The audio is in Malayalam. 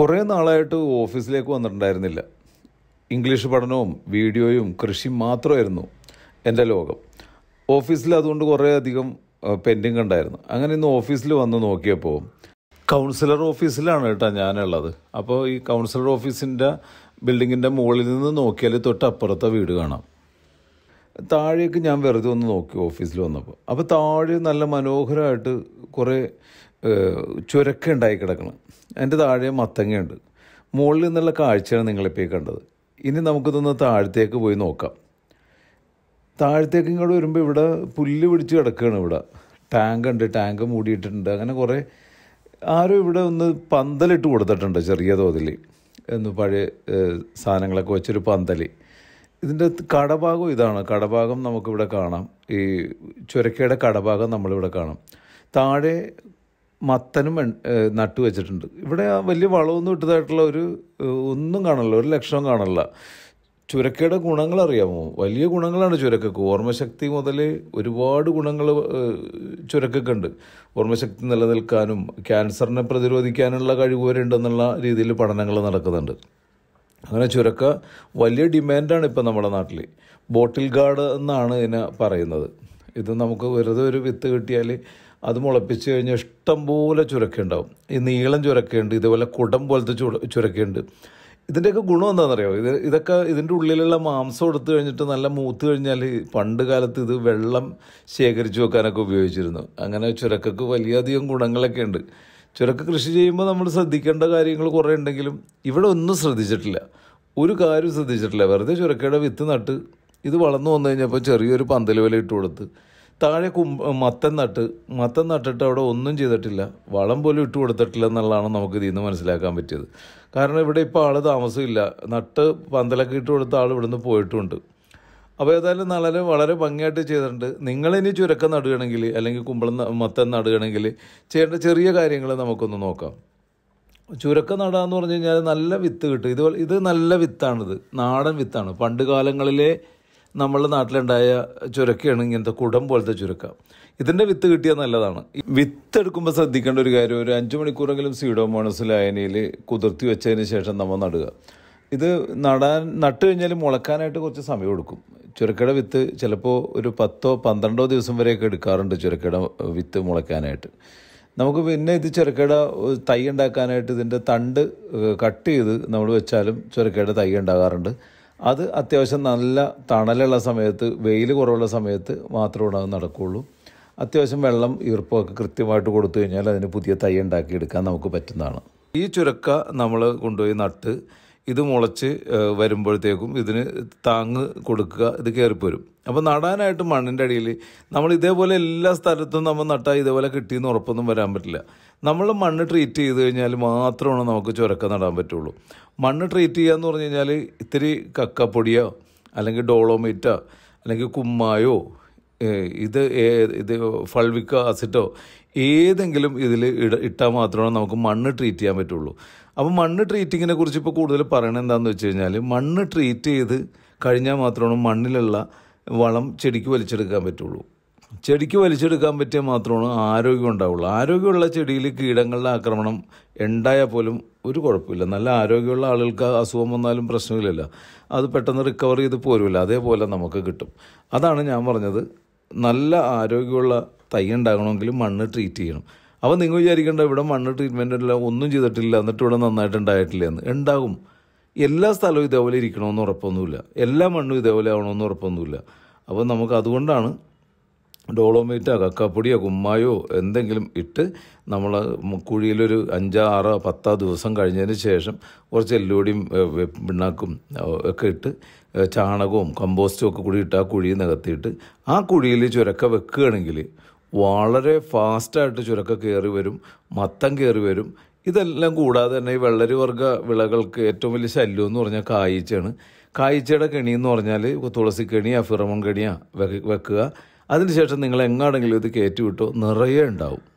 കുറേ നാളായിട്ട് ഓഫീസിലേക്ക് വന്നിട്ടുണ്ടായിരുന്നില്ല ഇംഗ്ലീഷ് പഠനവും വീഡിയോയും കൃഷിയും മാത്രമായിരുന്നു എൻ്റെ ലോകം ഓഫീസിൽ അതുകൊണ്ട് കുറേ അധികം പെൻഡിങ് ഉണ്ടായിരുന്നു അങ്ങനെ ഇന്ന് ഓഫീസിൽ വന്ന് നോക്കിയപ്പോൾ കൗൺസിലർ ഓഫീസിലാണ് കേട്ടോ ഞാനുള്ളത് അപ്പോൾ ഈ കൗൺസിലർ ഓഫീസിൻ്റെ ബിൽഡിങ്ങിൻ്റെ മുകളിൽ നിന്ന് നോക്കിയാൽ തൊട്ടപ്പുറത്തെ വീട് കാണാം താഴേക്ക് ഞാൻ വെറുതെ ഒന്ന് നോക്കി ഓഫീസിൽ വന്നപ്പോൾ അപ്പോൾ താഴെ നല്ല മനോഹരമായിട്ട് കുറേ ചുരക്ക ഉണ്ടായി കിടക്കണം അതിൻ്റെ താഴെ മത്തങ്ങയുണ്ട് മുകളിൽ നിന്നുള്ള കാഴ്ചയാണ് നിങ്ങളിപ്പോൾ കണ്ടത് ഇനി നമുക്കിതൊന്ന് താഴത്തേക്ക് പോയി നോക്കാം താഴത്തേക്കിങ്ങോട്ട് വരുമ്പോൾ ഇവിടെ പുല്ല് പിടിച്ച് കിടക്കുകയാണ് ഇവിടെ ടാങ്ക് ഉണ്ട് ടാങ്ക് മൂടിയിട്ടുണ്ട് അങ്ങനെ കുറേ ആരും ഇവിടെ ഒന്ന് പന്തലിട്ട് കൊടുത്തിട്ടുണ്ട് ചെറിയ തോതിൽ എന്ന് പഴയ സാധനങ്ങളൊക്കെ വെച്ചൊരു പന്തൽ ഇതിൻ്റെ കടഭാഗം ഇതാണ് കടഭാഗം നമുക്കിവിടെ കാണാം ഈ ചുരക്കയുടെ കടഭാഗം നമ്മളിവിടെ കാണാം താഴെ മത്തനും നട്ടു വെച്ചിട്ടുണ്ട് ഇവിടെ വലിയ വളമൊന്നും ഇട്ടതായിട്ടുള്ള ഒരു ഒന്നും കാണല്ല ഒരു ലക്ഷണം കാണല്ല ചുരക്കയുടെ ഗുണങ്ങൾ അറിയാമോ വലിയ ഗുണങ്ങളാണ് ചുരക്കക്ക് ഓർമ്മശക്തി മുതൽ ഒരുപാട് ഗുണങ്ങൾ ചുരക്കക്കുണ്ട് ഓർമ്മശക്തി നിലനിൽക്കാനും ക്യാൻസറിനെ പ്രതിരോധിക്കാനുള്ള കഴിവ് വരെ ഉണ്ടെന്നുള്ള രീതിയിൽ പഠനങ്ങൾ നടക്കുന്നുണ്ട് അങ്ങനെ ചുരക്ക വലിയ ഡിമാൻഡാണ് ഇപ്പം നമ്മുടെ നാട്ടിൽ ബോട്ടിൽ ഗാർഡ് എന്നാണ് ഇതിനെ പറയുന്നത് ഇത് നമുക്ക് വെറുതെ ഒരു വിത്ത് കിട്ടിയാൽ അത് മുളപ്പിച്ച് കഴിഞ്ഞാൽ ഇഷ്ടം പോലെ ചുരക്കുണ്ടാവും ഈ നീളം ചുരക്കുണ്ട് ഇതുപോലെ കുടം പോലത്തെ ചുരക്കുണ്ട് ഇതിൻ്റെയൊക്കെ ഗുണം എന്താണെന്നറിയോ ഇത് ഇതൊക്കെ ഇതിൻ്റെ ഉള്ളിലുള്ള മാംസം എടുത്തു കഴിഞ്ഞിട്ട് നല്ല മൂത്ത് കഴിഞ്ഞാൽ പണ്ട് കാലത്ത് ഇത് വെള്ളം ശേഖരിച്ചു വെക്കാനൊക്കെ ഉപയോഗിച്ചിരുന്നു അങ്ങനെ ചുരക്കക്ക് വലിയധികം ഗുണങ്ങളൊക്കെ ഉണ്ട് ചുരക്ക കൃഷി ചെയ്യുമ്പോൾ നമ്മൾ ശ്രദ്ധിക്കേണ്ട കാര്യങ്ങൾ കുറേ ഉണ്ടെങ്കിലും ഇവിടെ ഒന്നും ശ്രദ്ധിച്ചിട്ടില്ല ഒരു കാര്യം ശ്രദ്ധിച്ചിട്ടില്ല വെറുതെ ചുരക്കയുടെ വിത്ത് നട്ട് ഇത് വളർന്നു വന്നു കഴിഞ്ഞപ്പോൾ ചെറിയൊരു പന്തൽ വില ഇട്ട് കൊടുത്ത് താഴെ കും മത്തം നട്ട് മത്തം നട്ടിട്ട് അവിടെ ഒന്നും ചെയ്തിട്ടില്ല വളം പോലും ഇട്ട് കൊടുത്തിട്ടില്ല എന്നുള്ളതാണ് നമുക്ക് ഇതിൽ നിന്ന് മനസ്സിലാക്കാൻ പറ്റിയത് കാരണം ഇവിടെ ഇപ്പോൾ ആൾ താമസമില്ല നട്ട് പന്തലൊക്കെ ഇട്ട് കൊടുത്ത ആൾ ഇവിടുന്ന് പോയിട്ടുണ്ട് അപ്പോൾ ഏതായാലും വളരെ വളരെ ഭംഗിയായിട്ട് ചെയ്തിട്ടുണ്ട് നിങ്ങളിനി ചുരക്കം നടുകയാണെങ്കിൽ അല്ലെങ്കിൽ കുമ്പളം മത്തം നടുകയാണെങ്കിൽ ചെയ്യേണ്ട ചെറിയ കാര്യങ്ങൾ നമുക്കൊന്ന് നോക്കാം ചുരക്കം നടാന്ന് പറഞ്ഞു കഴിഞ്ഞാൽ നല്ല വിത്ത് കിട്ടും ഇത് ഇത് നല്ല വിത്താണിത് നാടൻ വിത്താണ് പണ്ട് കാലങ്ങളിലെ നമ്മളുടെ നാട്ടിലുണ്ടായ ചുരക്കയാണ് ഇങ്ങനത്തെ കുടം പോലത്തെ ചുരക്ക ഇതിൻ്റെ വിത്ത് കിട്ടിയാൽ നല്ലതാണ് വിത്ത് എടുക്കുമ്പോൾ ശ്രദ്ധിക്കേണ്ട ഒരു കാര്യം ഒരു അഞ്ച് മണിക്കൂറെങ്കിലും സീഡോമോണസ് ലായനിയിൽ കുതിർത്തി വെച്ചതിന് ശേഷം നമ്മൾ നടുക ഇത് നടാൻ നട്ട് കഴിഞ്ഞാൽ മുളക്കാനായിട്ട് കുറച്ച് സമയം എടുക്കും ചുരക്കയുടെ വിത്ത് ചിലപ്പോൾ ഒരു പത്തോ പന്ത്രണ്ടോ ദിവസം വരെയൊക്കെ എടുക്കാറുണ്ട് ചുരക്കയുടെ വിത്ത് മുളക്കാനായിട്ട് നമുക്ക് പിന്നെ ഇത് ചുരക്കയുടെ തൈ ഉണ്ടാക്കാനായിട്ട് ഇതിൻ്റെ തണ്ട് കട്ട് ചെയ്ത് നമ്മൾ വെച്ചാലും ചുരക്കയുടെ തൈ ഉണ്ടാകാറുണ്ട് അത് അത്യാവശ്യം നല്ല തണലുള്ള സമയത്ത് വെയിൽ കുറവുള്ള സമയത്ത് മാത്രമേ ഉണ്ടാകും നടക്കുകയുള്ളൂ അത്യാവശ്യം വെള്ളം ഈർപ്പമൊക്കെ കൃത്യമായിട്ട് കൊടുത്തു കഴിഞ്ഞാൽ അതിന് പുതിയ തൈ ഉണ്ടാക്കിയെടുക്കാൻ നമുക്ക് പറ്റുന്നതാണ് ഈ ചുരക്ക നമ്മൾ കൊണ്ടുപോയി നട്ട് ഇത് മുളച്ച് വരുമ്പോഴത്തേക്കും ഇതിന് താങ്ങ് കൊടുക്കുക ഇത് കയറിപ്പോരും അപ്പോൾ നടാനായിട്ട് മണ്ണിൻ്റെ അടിയിൽ നമ്മൾ ഇതേപോലെ എല്ലാ സ്ഥലത്തും നമ്മൾ നട്ടാൽ ഇതേപോലെ കിട്ടിയെന്ന് ഉറപ്പൊന്നും വരാൻ പറ്റില്ല നമ്മൾ മണ്ണ് ട്രീറ്റ് ചെയ്ത് കഴിഞ്ഞാൽ മാത്രമാണ് നമുക്ക് ചുരക്കം നടാൻ പറ്റുള്ളൂ മണ്ണ് ട്രീറ്റ് ചെയ്യുക എന്ന് പറഞ്ഞു കഴിഞ്ഞാൽ ഇത്തിരി കക്കപ്പൊടിയോ അല്ലെങ്കിൽ ഡോളോമൈറ്റോ അല്ലെങ്കിൽ കുമ്മായോ ഇത് ഇത് ഫൾവിക്കോ അസിറ്റോ ഏതെങ്കിലും ഇതിൽ ഇട ഇട്ടാൽ മാത്രമേ നമുക്ക് മണ്ണ് ട്രീറ്റ് ചെയ്യാൻ പറ്റുള്ളൂ അപ്പോൾ മണ്ണ് ട്രീറ്റിങ്ങിനെ കുറിച്ച് ഇപ്പോൾ കൂടുതൽ പറയണത് എന്താണെന്ന് വെച്ച് കഴിഞ്ഞാൽ മണ്ണ് ട്രീറ്റ് ചെയ്ത് കഴിഞ്ഞാൽ മാത്രമാണ് മണ്ണിലുള്ള വളം ചെടിക്ക് വലിച്ചെടുക്കാൻ പറ്റുള്ളൂ ചെടിക്ക് വലിച്ചെടുക്കാൻ പറ്റിയാൽ മാത്രമാണ് ആരോഗ്യം ഉണ്ടാവുള്ളൂ ആരോഗ്യമുള്ള ചെടിയിൽ കീടങ്ങളുടെ ആക്രമണം ഉണ്ടായാൽ പോലും ഒരു കുഴപ്പമില്ല നല്ല ആരോഗ്യമുള്ള ആളുകൾക്ക് അസുഖം വന്നാലും പ്രശ്നമില്ലല്ലോ അത് പെട്ടെന്ന് റിക്കവർ ചെയ്ത് പോരുമില്ല അതേപോലെ നമുക്ക് കിട്ടും അതാണ് ഞാൻ പറഞ്ഞത് നല്ല ആരോഗ്യമുള്ള തൈ ഉണ്ടാകണമെങ്കിൽ മണ്ണ് ട്രീറ്റ് ചെയ്യണം അപ്പോൾ നിങ്ങൾ വിചാരിക്കേണ്ട ഇവിടെ മണ്ണ് ട്രീറ്റ്മെൻ്റ് ഇല്ല ഒന്നും ചെയ്തിട്ടില്ല എന്നിട്ട് ഇവിടെ നന്നായിട്ട് ഉണ്ടായിട്ടില്ല എന്ന് ഉണ്ടാകും എല്ലാ സ്ഥലവും ഇതേപോലെ ഇരിക്കണമെന്ന് ഉറപ്പൊന്നുമില്ല എല്ലാ മണ്ണും ഇതേപോലെ ആവണമെന്ന് ഉറപ്പൊന്നുമില്ല അപ്പോൾ നമുക്ക് അതുകൊണ്ടാണ് ഡോളോമൈറ്റോ കക്കാപ്പൊടിയോ കുമ്മായോ എന്തെങ്കിലും ഇട്ട് നമ്മൾ കുഴിയിലൊരു അഞ്ചോ ആറോ പത്തോ ദിവസം കഴിഞ്ഞതിന് ശേഷം കുറച്ച് എല്ലുപൊടിയും പിണ്ണാക്കും ഒക്കെ ഇട്ട് ചാണകവും കമ്പോസ്റ്റും ഒക്കെ കൂടി ഇട്ട് ആ കുഴി നികത്തിയിട്ട് ആ കുഴിയിൽ ചുരക്ക വെക്കുകയാണെങ്കിൽ വളരെ ഫാസ്റ്റായിട്ട് ചുരക്ക കയറി വരും മത്തം കയറി വരും ഇതെല്ലാം കൂടാതെ തന്നെ ഈ വർഗ്ഗ വിളകൾക്ക് ഏറ്റവും വലിയ ശല്യം എന്ന് പറഞ്ഞാൽ കായ്ച്ചയാണ് കായ്ച്ചയുടെ കെണി എന്ന് പറഞ്ഞാൽ തുളസി കെണി അഫിറമൺ കെണിയാ വെക്കുക അതിനുശേഷം നിങ്ങൾ എങ്ങാണെങ്കിലും ഇത് കയറ്റി വിട്ടോ നിറയെ ഉണ്ടാവും